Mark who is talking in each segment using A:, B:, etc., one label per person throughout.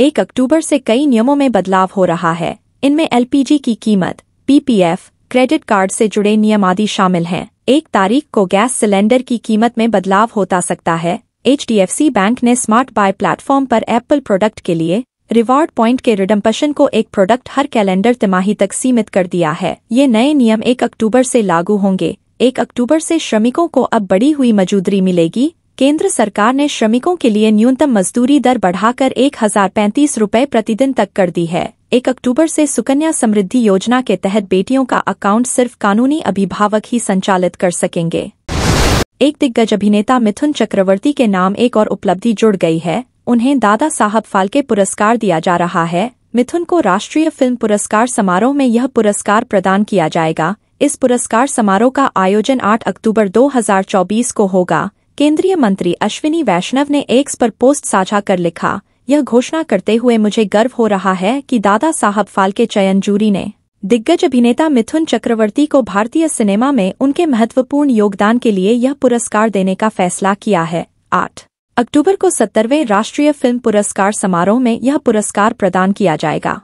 A: एक अक्टूबर से कई नियमों में बदलाव हो रहा है इनमें एलपीजी की कीमत पीपीएफ क्रेडिट कार्ड से जुड़े नियम आदि शामिल हैं एक तारीख को गैस सिलेंडर की कीमत में बदलाव होता सकता है एच बैंक ने स्मार्ट बाय प्लेटफॉर्म पर एप्पल प्रोडक्ट के लिए रिवार्ड पॉइंट के रिडम्पशन को एक प्रोडक्ट हर कैलेंडर तिमाही तक सीमित कर दिया है ये नए नियम एक अक्टूबर से लागू होंगे एक अक्टूबर से श्रमिकों को अब बढ़ी हुई मजूदरी मिलेगी केंद्र सरकार ने श्रमिकों के लिए न्यूनतम मजदूरी दर बढ़ाकर एक हजार पैंतीस प्रतिदिन तक कर दी है एक अक्टूबर से सुकन्या समृद्धि योजना के तहत बेटियों का अकाउंट सिर्फ कानूनी अभिभावक ही संचालित कर सकेंगे एक दिग्गज अभिनेता मिथुन चक्रवर्ती के नाम एक और उपलब्धि जुड़ गई है उन्हें दादा साहब फाल्के पुरस्कार दिया जा रहा है मिथुन को राष्ट्रीय फिल्म पुरस्कार समारोह में यह पुरस्कार प्रदान किया जाएगा इस पुरस्कार समारोह का आयोजन 8 अक्टूबर 2024 को होगा केंद्रीय मंत्री अश्विनी वैष्णव ने एक्स पर पोस्ट साझा कर लिखा यह घोषणा करते हुए मुझे गर्व हो रहा है कि दादा साहब फाल्के चयन जूरी ने दिग्गज अभिनेता मिथुन चक्रवर्ती को भारतीय सिनेमा में उनके महत्वपूर्ण योगदान के लिए यह पुरस्कार देने का फैसला किया है आठ अक्टूबर को सत्तरवें राष्ट्रीय फिल्म पुरस्कार समारोह में यह पुरस्कार प्रदान किया जाएगा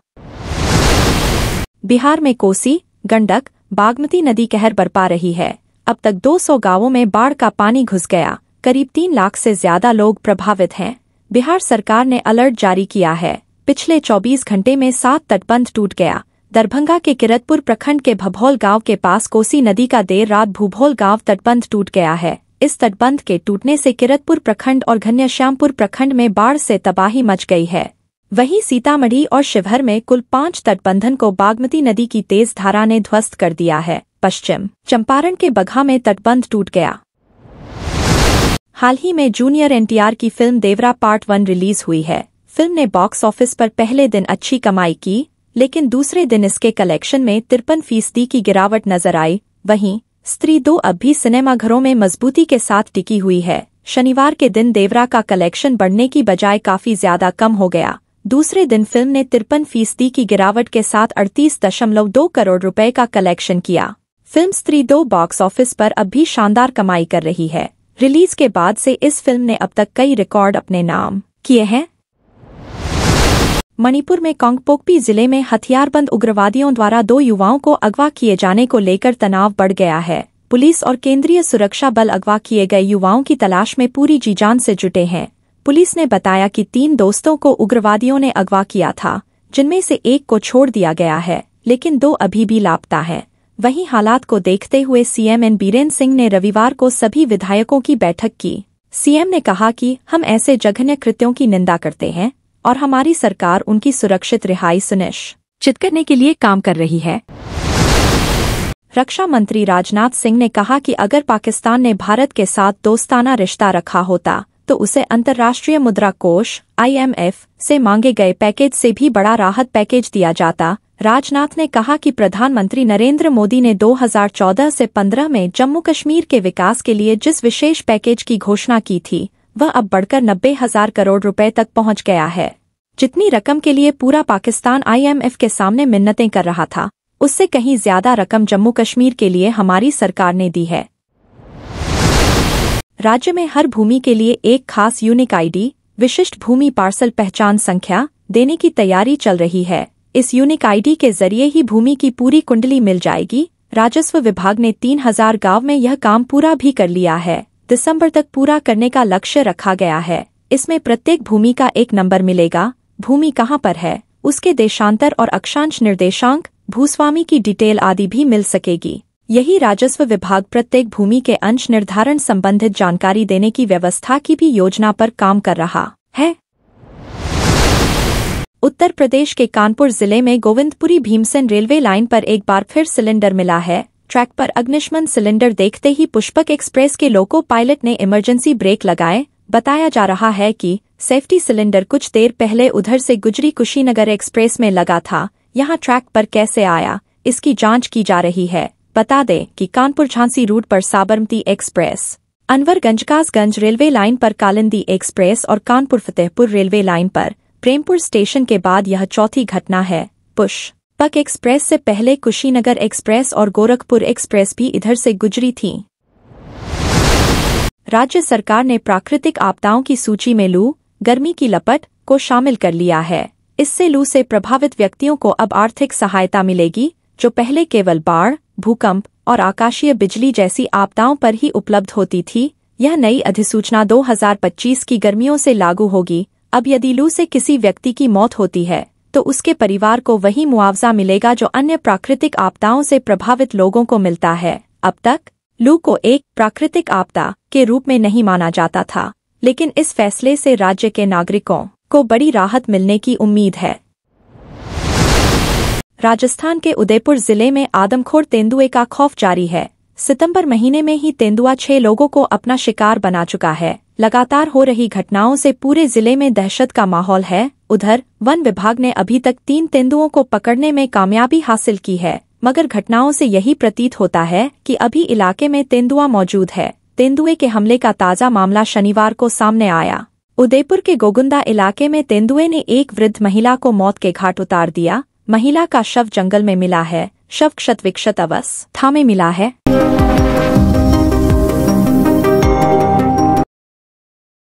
A: बिहार में कोसी गंडक बागमती नदी कहर बरपा रही है अब तक 200 गांवों में बाढ़ का पानी घुस गया करीब तीन लाख से ज्यादा लोग प्रभावित हैं बिहार सरकार ने अलर्ट जारी किया है पिछले 24 घंटे में सात तटबंध टूट गया दरभंगा के किरतपुर प्रखंड के भभोल गांव के पास कोसी नदी का देर रात भूभोल गांव तटबंध टूट गया है इस तटबंध के टूटने से किरतपुर प्रखंड और घन्यश्यामपुर प्रखंड में बाढ़ से तबाही मच गई है वहीं सीतामढ़ी और शिवहर में कुल पांच तटबंधन को बागमती नदी की तेज धारा ने ध्वस्त कर दिया है पश्चिम चंपारण के बघा में तटबंध टूट गया हाल ही में जूनियर एनटीआर की film Devara part one release हुई है फिल्म ने बॉक्स ऑफिस पर पहले दिन अच्छी कमाई की लेकिन दूसरे दिन इसके कलेक्शन में तिरपन फीसदी की गिरावट नजर आई वहीं स्त्री दो अब भी सिनेमाघरों में मजबूती के साथ टिकी हुई है शनिवार के दिन देवरा का कलेक्शन बढ़ने की बजाय काफी ज्यादा कम हो गया दूसरे दिन फिल्म ने तिरपन फीसदी की गिरावट के साथ अड़तीस दशमलव दो करोड़ रुपए का कलेक्शन किया फिल्म स्त्री दो बॉक्स ऑफिस पर अब भी शानदार कमाई कर रही है रिलीज के बाद से इस फिल्म ने अब तक कई रिकॉर्ड अपने नाम किए हैं मणिपुर में कांगपोकपी जिले में हथियारबंद उग्रवादियों द्वारा दो युवाओं को अगवा किए जाने को लेकर तनाव बढ़ गया है पुलिस और केंद्रीय सुरक्षा बल अगवा किए गए युवाओं की तलाश में पूरी जीजान से जुटे हैं पुलिस ने बताया कि तीन दोस्तों को उग्रवादियों ने अगवा किया था जिनमें से एक को छोड़ दिया गया है लेकिन दो अभी भी लापता हैं वहीं हालात को देखते हुए सीएम एन बीरेन्द्र सिंह ने रविवार को सभी विधायकों की बैठक की सीएम ने कहा कि हम ऐसे जघन्य कृत्यों की निंदा करते हैं और हमारी सरकार उनकी सुरक्षित रिहाई सुनिश्चित करने के लिए काम कर रही है रक्षा मंत्री राजनाथ सिंह ने कहा कि अगर पाकिस्तान ने भारत के साथ दोस्ताना रिश्ता रखा होता तो उसे अंतर्राष्ट्रीय मुद्रा कोष आईएमएफ से मांगे गए पैकेज से भी बड़ा राहत पैकेज दिया जाता राजनाथ ने कहा कि प्रधानमंत्री नरेंद्र मोदी ने 2014 से 15 में जम्मू कश्मीर के विकास के लिए जिस विशेष पैकेज की घोषणा की थी वह अब बढ़कर नब्बे हजार करोड़ रुपए तक पहुंच गया है जितनी रकम के लिए पूरा पाकिस्तान आईएमएफ के सामने मिन्नतें कर रहा था उससे कहीं ज्यादा रकम जम्मू कश्मीर के लिए हमारी सरकार ने दी है राज्य में हर भूमि के लिए एक खास यूनिक आईडी विशिष्ट भूमि पार्सल पहचान संख्या देने की तैयारी चल रही है इस यूनिक आईडी के जरिए ही भूमि की पूरी कुंडली मिल जाएगी राजस्व विभाग ने 3000 गांव में यह काम पूरा भी कर लिया है दिसंबर तक पूरा करने का लक्ष्य रखा गया है इसमें प्रत्येक भूमि का एक नंबर मिलेगा भूमि कहाँ पर है उसके देशांतर और अक्षांश निर्देशांक भूस्वामी की डिटेल आदि भी मिल सकेगी यही राजस्व विभाग प्रत्येक भूमि के अंश निर्धारण संबंधित जानकारी देने की व्यवस्था की भी योजना पर काम कर रहा है उत्तर प्रदेश के कानपुर जिले में गोविंदपुरी भीमसेन रेलवे लाइन पर एक बार फिर सिलेंडर मिला है ट्रैक पर अग्निशमन सिलेंडर देखते ही पुष्पक एक्सप्रेस के लोको पायलट ने इमरजेंसी ब्रेक लगाए बताया जा रहा है कि सेफ्टी सिलेंडर कुछ देर पहले उधर से गुजरी कुशीनगर एक्सप्रेस में लगा था यहाँ ट्रैक पर कैसे आया इसकी जांच की जा रही है बता दें कि कानपुर झांसी रूट पर Sabarmati express Anwarganj Kasganj railway line पर कालिंदी एक्सप्रेस और कानपुर फतेहपुर रेलवे लाइन पर प्रेमपुर स्टेशन के बाद यह चौथी घटना है पुश पक एक्सप्रेस से पहले कुशीनगर एक्सप्रेस और गोरखपुर एक्सप्रेस भी इधर से गुजरी थी राज्य सरकार ने प्राकृतिक आपदाओं की सूची में लू गर्मी की लपट को शामिल कर लिया है इससे लू से प्रभावित व्यक्तियों को अब आर्थिक सहायता मिलेगी जो पहले केवल बाढ़ भूकंप और आकाशीय बिजली जैसी आपदाओं पर ही उपलब्ध होती थी यह नई अधिसूचना 2025 की गर्मियों से लागू होगी अब यदि लू से किसी व्यक्ति की मौत होती है तो उसके परिवार को वही मुआवजा मिलेगा जो अन्य प्राकृतिक आपदाओं से प्रभावित लोगों को मिलता है अब तक लू को एक प्राकृतिक आपदा के रूप में नहीं माना जाता था लेकिन इस फैसले से राज्य के नागरिकों को बड़ी राहत मिलने की उम्मीद है राजस्थान के उदयपुर जिले में आदमखोर तेंदुए का खौफ जारी है सितंबर महीने में ही तेंदुआ छह लोगों को अपना शिकार बना चुका है लगातार हो रही घटनाओं से पूरे जिले में दहशत का माहौल है उधर वन विभाग ने अभी तक तीन तेंदुओं को पकड़ने में कामयाबी हासिल की है मगर घटनाओं से यही प्रतीत होता है कि अभी इलाके में तेंदुआ मौजूद है तेंदुए के हमले का ताज़ा मामला शनिवार को सामने आया उदयपुर के गोगुंदा इलाके में तेंदुए ने एक वृद्ध महिला को मौत के घाट उतार दिया महिला का शव जंगल में मिला है शव क्षत विक्षत अवस में मिला है